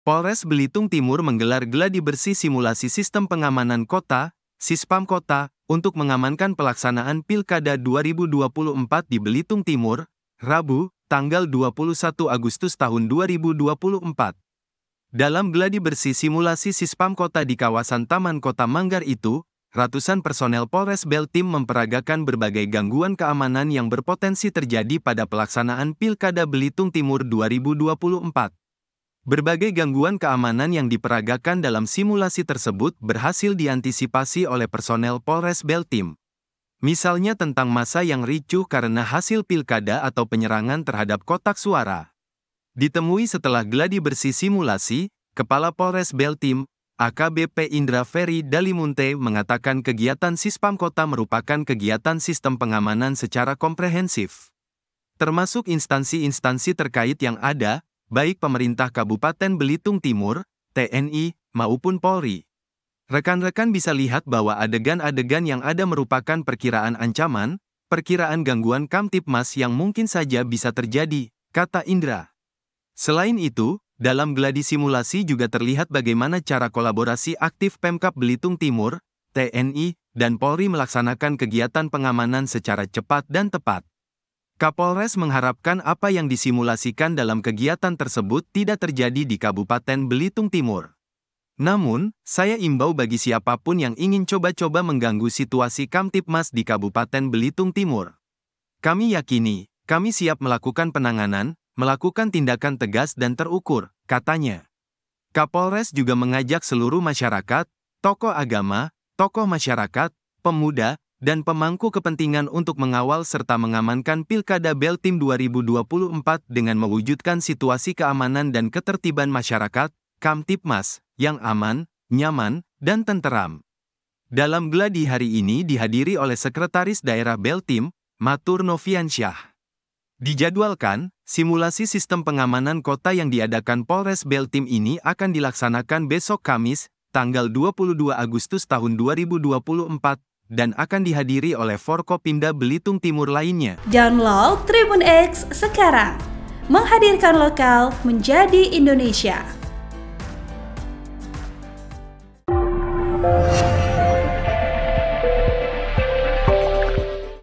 Polres Belitung Timur menggelar geladi bersih simulasi sistem pengamanan kota, Sispam Kota, untuk mengamankan pelaksanaan Pilkada 2024 di Belitung Timur, Rabu, tanggal 21 Agustus tahun 2024. Dalam geladi bersih simulasi Sispam Kota di kawasan Taman Kota Manggar itu, ratusan personel Polres Beltim memperagakan berbagai gangguan keamanan yang berpotensi terjadi pada pelaksanaan Pilkada Belitung Timur 2024. Berbagai gangguan keamanan yang diperagakan dalam simulasi tersebut berhasil diantisipasi oleh personel Polres Beltim. Misalnya tentang masa yang ricuh karena hasil pilkada atau penyerangan terhadap kotak suara. Ditemui setelah geladi bersih simulasi, Kepala Polres Beltim, AKBP Indra Ferry Dalimunte mengatakan kegiatan Sispam Kota merupakan kegiatan sistem pengamanan secara komprehensif. Termasuk instansi-instansi terkait yang ada, baik pemerintah Kabupaten Belitung Timur, TNI, maupun Polri. Rekan-rekan bisa lihat bahwa adegan-adegan yang ada merupakan perkiraan ancaman, perkiraan gangguan Kamtipmas yang mungkin saja bisa terjadi, kata Indra. Selain itu, dalam gladi simulasi juga terlihat bagaimana cara kolaborasi aktif Pemkap Belitung Timur, TNI, dan Polri melaksanakan kegiatan pengamanan secara cepat dan tepat. Kapolres mengharapkan apa yang disimulasikan dalam kegiatan tersebut tidak terjadi di Kabupaten Belitung Timur. Namun, saya imbau bagi siapapun yang ingin coba-coba mengganggu situasi Kamtipmas di Kabupaten Belitung Timur. Kami yakini, kami siap melakukan penanganan, melakukan tindakan tegas dan terukur, katanya. Kapolres juga mengajak seluruh masyarakat, tokoh agama, tokoh masyarakat, pemuda, dan pemangku kepentingan untuk mengawal serta mengamankan Pilkada Beltim 2024 dengan mewujudkan situasi keamanan dan ketertiban masyarakat, Kamtipmas, yang aman, nyaman, dan tenteram. Dalam geladi hari ini dihadiri oleh Sekretaris Daerah Beltim, Matur Noviansyah. Dijadwalkan, simulasi sistem pengamanan kota yang diadakan Polres Beltim ini akan dilaksanakan besok Kamis, tanggal 22 Agustus tahun 2024 dan akan dihadiri oleh Forkopimda Belitung Timur lainnya. Download Tribun X sekarang, menghadirkan lokal menjadi Indonesia.